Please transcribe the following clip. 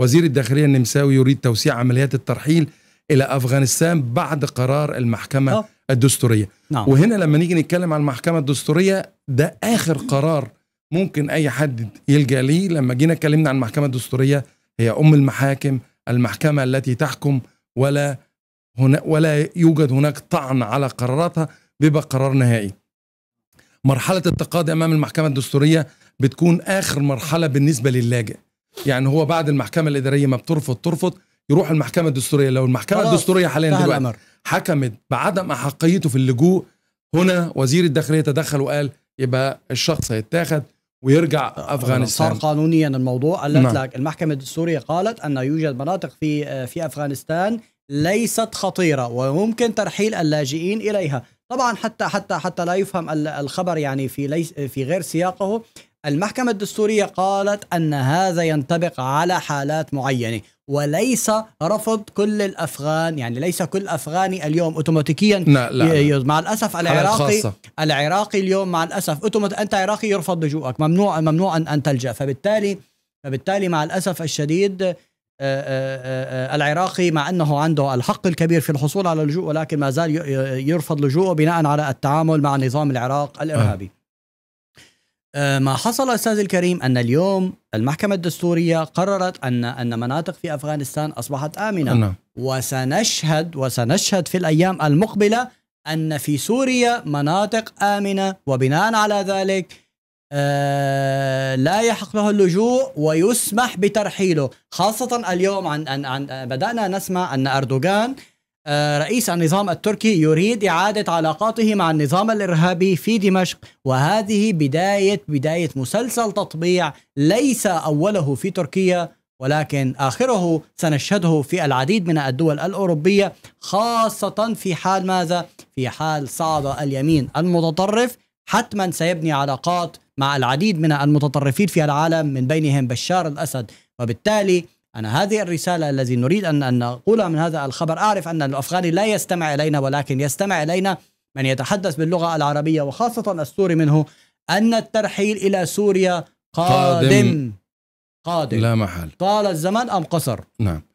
وزير الداخلية النمساوي يريد توسيع عمليات الترحيل إلى أفغانستان بعد قرار المحكمة أوه. الدستورية نعم. وهنا لما نيجي نتكلم عن المحكمة الدستورية ده آخر قرار ممكن أي حد يلجأ ليه لما جينا اتكلمنا عن المحكمة الدستورية هي أم المحاكم المحكمة التي تحكم ولا هنا ولا يوجد هناك طعن على قراراتها بيبقى قرار نهائي مرحلة التقاضي أمام المحكمة الدستورية بتكون آخر مرحلة بالنسبة للاجئ يعني هو بعد المحكمه الاداريه ما بترفض ترفض يروح المحكمه الدستوريه لو المحكمه الدستوريه حاليا دلوقتي الأمر. حكمت بعدم احقيته في اللجوء هنا وزير الداخليه تدخل وقال يبقى الشخص هيتاخد ويرجع افغانستان صار قانونيا الموضوع قالت نعم. لك المحكمه الدستوريه قالت ان يوجد مناطق في في افغانستان ليست خطيره وممكن ترحيل اللاجئين اليها طبعا حتى حتى حتى لا يفهم الخبر يعني في ليس في غير سياقه المحكمة الدستورية قالت أن هذا ينطبق على حالات معينة وليس رفض كل الأفغان يعني ليس كل أفغاني اليوم أوتوماتيكيا لا لا مع الأسف العراقي العراقي اليوم مع الأسف أوتومات... أنت عراقي يرفض لجوءك ممنوع ممنوع أن, أن تلجأ فبالتالي فبالتالي مع الأسف الشديد آه، آه، آه، العراقي مع انه عنده الحق الكبير في الحصول على اللجوء ولكن ما زال يرفض لجوءه بناء على التعامل مع نظام العراق الارهابي. آه، ما حصل استاذ الكريم ان اليوم المحكمه الدستوريه قررت ان ان مناطق في افغانستان اصبحت امنه أنا. نعم. وسنشهد وسنشهد في الايام المقبله ان في سوريا مناطق امنه وبناء على ذلك آه، لا يحق له اللجوء ويسمح بترحيله خاصة اليوم عن, عن بدأنا نسمع أن أردوغان آه، رئيس النظام التركي يريد إعادة علاقاته مع النظام الإرهابي في دمشق وهذه بداية بداية مسلسل تطبيع ليس أوله في تركيا ولكن آخره سنشهده في العديد من الدول الأوروبية خاصة في حال ماذا؟ في حال صعد اليمين المتطرف حتما سيبني علاقات مع العديد من المتطرفين في العالم من بينهم بشار الأسد وبالتالي أنا هذه الرسالة التي نريد أن نقولها من هذا الخبر أعرف أن الأفغاني لا يستمع إلينا ولكن يستمع إلينا من يتحدث باللغة العربية وخاصة السوري منه أن الترحيل إلى سوريا قادم قادم, قادم. لا محال طال الزمن أم قصر نعم